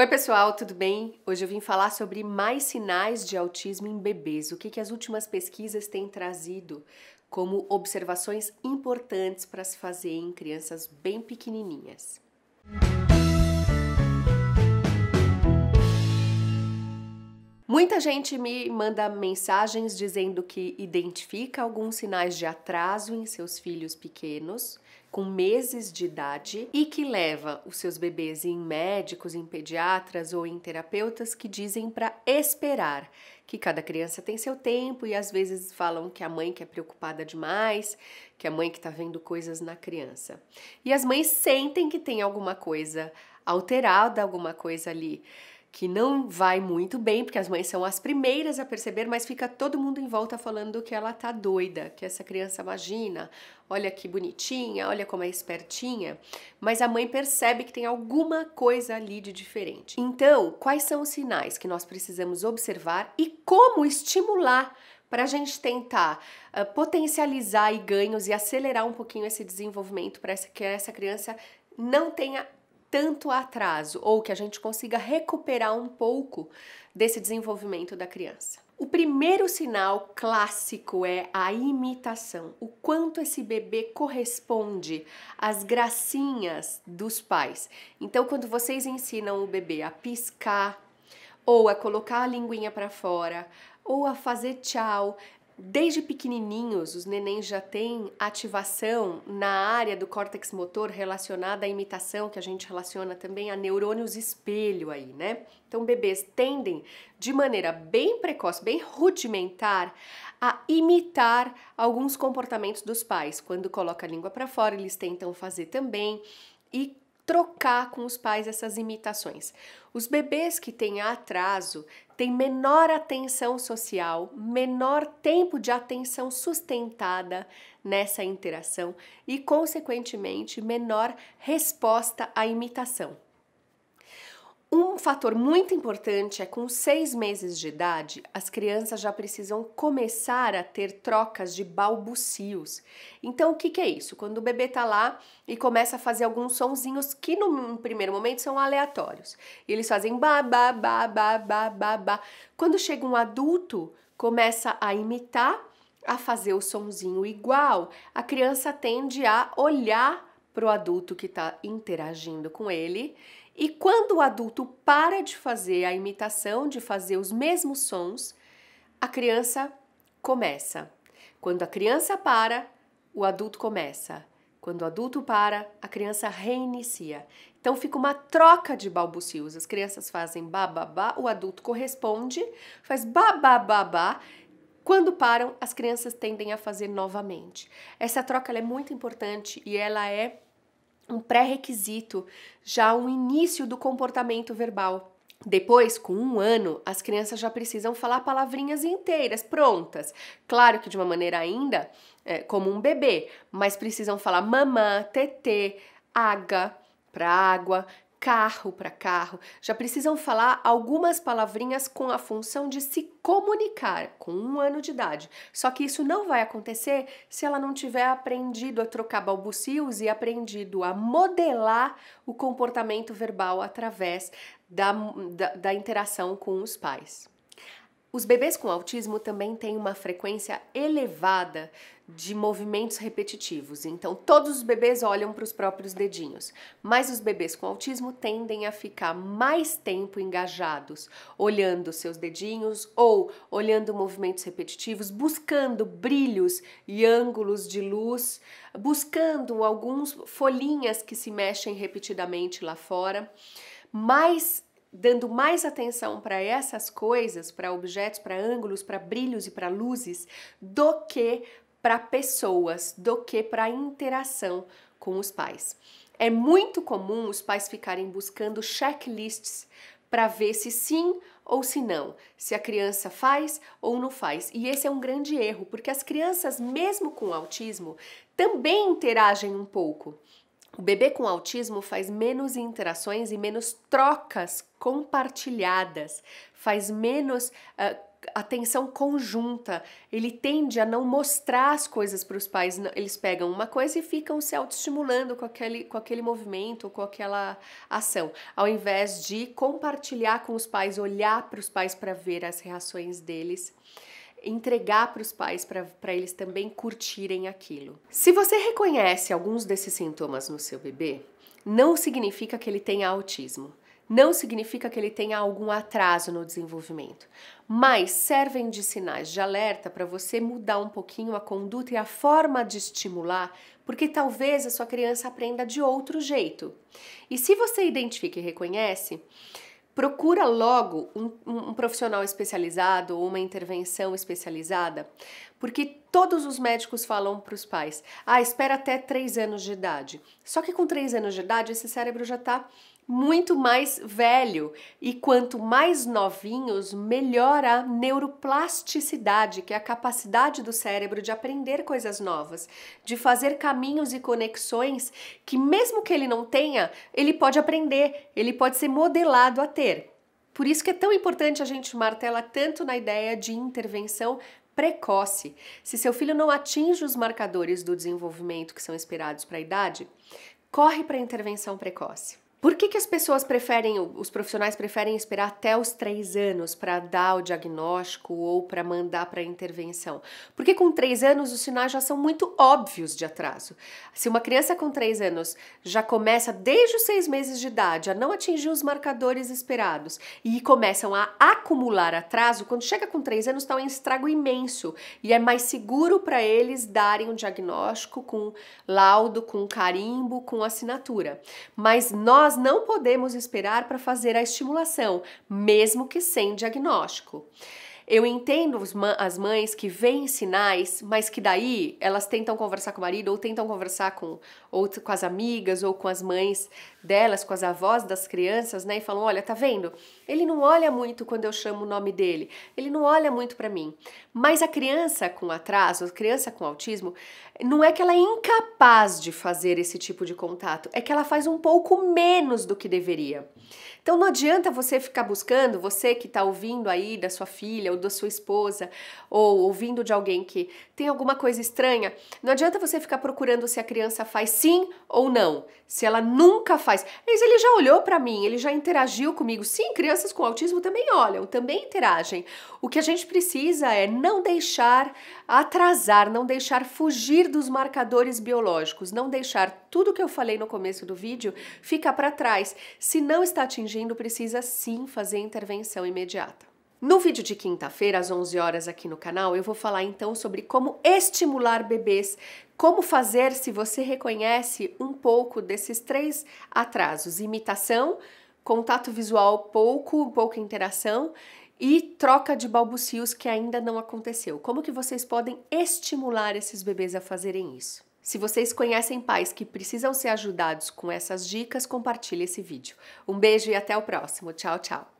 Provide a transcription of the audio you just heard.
Oi, pessoal, tudo bem? Hoje eu vim falar sobre mais sinais de autismo em bebês, o que, que as últimas pesquisas têm trazido como observações importantes para se fazer em crianças bem pequenininhas. Muita gente me manda mensagens dizendo que identifica alguns sinais de atraso em seus filhos pequenos com meses de idade e que leva os seus bebês em médicos, em pediatras ou em terapeutas que dizem para esperar, que cada criança tem seu tempo e às vezes falam que a mãe que é preocupada demais, que a mãe que está vendo coisas na criança. E as mães sentem que tem alguma coisa alterada, alguma coisa ali que não vai muito bem, porque as mães são as primeiras a perceber, mas fica todo mundo em volta falando que ela tá doida, que essa criança imagina, olha que bonitinha, olha como é espertinha, mas a mãe percebe que tem alguma coisa ali de diferente. Então, quais são os sinais que nós precisamos observar e como estimular para a gente tentar uh, potencializar ganhos e acelerar um pouquinho esse desenvolvimento para que essa criança não tenha tanto atraso ou que a gente consiga recuperar um pouco desse desenvolvimento da criança. O primeiro sinal clássico é a imitação, o quanto esse bebê corresponde às gracinhas dos pais. Então, quando vocês ensinam o bebê a piscar, ou a colocar a linguinha para fora, ou a fazer tchau, Desde pequenininhos, os nenéns já têm ativação na área do córtex motor relacionada à imitação, que a gente relaciona também a neurônios espelho aí, né? Então, bebês tendem de maneira bem precoce, bem rudimentar, a imitar alguns comportamentos dos pais. Quando coloca a língua para fora, eles tentam fazer também e trocar com os pais essas imitações. Os bebês que têm atraso tem menor atenção social, menor tempo de atenção sustentada nessa interação e, consequentemente, menor resposta à imitação. Um fator muito importante é com seis meses de idade, as crianças já precisam começar a ter trocas de balbucios. Então, o que, que é isso? Quando o bebê está lá e começa a fazer alguns sonzinhos que, no primeiro momento, são aleatórios. Eles fazem ba, ba, ba, ba, ba, ba, ba. Quando chega um adulto, começa a imitar, a fazer o sonzinho igual. A criança tende a olhar para o adulto que está interagindo com ele e quando o adulto para de fazer a imitação, de fazer os mesmos sons, a criança começa. Quando a criança para, o adulto começa. Quando o adulto para, a criança reinicia. Então fica uma troca de balbucios. As crianças fazem bababá, o adulto corresponde, faz bababá. Quando param, as crianças tendem a fazer novamente. Essa troca é muito importante e ela é um pré-requisito, já o início do comportamento verbal. Depois, com um ano, as crianças já precisam falar palavrinhas inteiras, prontas. Claro que de uma maneira ainda é, como um bebê, mas precisam falar mamã, tetê, água para água, carro para carro, já precisam falar algumas palavrinhas com a função de se comunicar com um ano de idade. Só que isso não vai acontecer se ela não tiver aprendido a trocar balbucios e aprendido a modelar o comportamento verbal através da, da, da interação com os pais. Os bebês com autismo também têm uma frequência elevada de movimentos repetitivos, então todos os bebês olham para os próprios dedinhos, mas os bebês com autismo tendem a ficar mais tempo engajados, olhando seus dedinhos ou olhando movimentos repetitivos, buscando brilhos e ângulos de luz, buscando algumas folhinhas que se mexem repetidamente lá fora, mais dando mais atenção para essas coisas, para objetos, para ângulos, para brilhos e para luzes, do que para pessoas, do que para interação com os pais. É muito comum os pais ficarem buscando checklists para ver se sim ou se não, se a criança faz ou não faz. E esse é um grande erro, porque as crianças, mesmo com autismo, também interagem um pouco. O bebê com autismo faz menos interações e menos trocas compartilhadas, faz menos uh, atenção conjunta. Ele tende a não mostrar as coisas para os pais. Eles pegam uma coisa e ficam se autoestimulando com aquele, com aquele movimento, com aquela ação, ao invés de compartilhar com os pais, olhar para os pais para ver as reações deles entregar para os pais para eles também curtirem aquilo. Se você reconhece alguns desses sintomas no seu bebê, não significa que ele tenha autismo. Não significa que ele tenha algum atraso no desenvolvimento, mas servem de sinais de alerta para você mudar um pouquinho a conduta e a forma de estimular, porque talvez a sua criança aprenda de outro jeito. E se você identifica e reconhece, procura logo um, um, profissional especializado ou uma intervenção especializada porque todos os médicos falam para os pais: ah, espera até três anos de idade. Só que com três anos de idade, esse cérebro já está muito mais velho. E quanto mais novinhos, melhor a neuroplasticidade, que é a capacidade do cérebro de aprender coisas novas, de fazer caminhos e conexões que, mesmo que ele não tenha, ele pode aprender, ele pode ser modelado a ter. Por isso que é tão importante a gente martela tanto na ideia de intervenção precoce. Se seu filho não atinge os marcadores do desenvolvimento que são esperados para a idade, corre para a intervenção precoce. Por que, que as pessoas preferem, os profissionais preferem esperar até os três anos para dar o diagnóstico ou para mandar para a intervenção? Porque com três anos os sinais já são muito óbvios de atraso. Se uma criança com três anos já começa desde os seis meses de idade a não atingir os marcadores esperados e começam a acumular atraso, quando chega com três anos está um estrago imenso e é mais seguro para eles darem um diagnóstico com laudo, com carimbo, com assinatura. Mas nós nós não podemos esperar para fazer a estimulação, mesmo que sem diagnóstico. Eu entendo as mães que veem sinais, mas que daí elas tentam conversar com o marido ou tentam conversar com, ou com as amigas ou com as mães delas, com as avós das crianças, né? E falam: olha, tá vendo? Ele não olha muito quando eu chamo o nome dele, ele não olha muito para mim. Mas a criança com atraso, a criança com autismo, não é que ela é incapaz de fazer esse tipo de contato, é que ela faz um pouco menos do que deveria. Então não adianta você ficar buscando, você que está ouvindo aí da sua filha ou da sua esposa, ou ouvindo de alguém que tem alguma coisa estranha, não adianta você ficar procurando se a criança faz sim ou não, se ela nunca faz. Mas ele já olhou para mim, ele já interagiu comigo. Sim, crianças com autismo também olham, também interagem. O que a gente precisa é não deixar atrasar, não deixar fugir dos marcadores biológicos, não deixar tudo que eu falei no começo do vídeo ficar para trás. Se não está atingindo atingindo precisa sim fazer intervenção imediata. No vídeo de quinta-feira, às 11 horas aqui no canal, eu vou falar então sobre como estimular bebês, como fazer se você reconhece um pouco desses três atrasos: imitação, contato visual pouco, pouca interação e troca de balbucios que ainda não aconteceu. Como que vocês podem estimular esses bebês a fazerem isso? Se vocês conhecem pais que precisam ser ajudados com essas dicas, compartilhe esse vídeo. Um beijo e até o próximo. Tchau, tchau!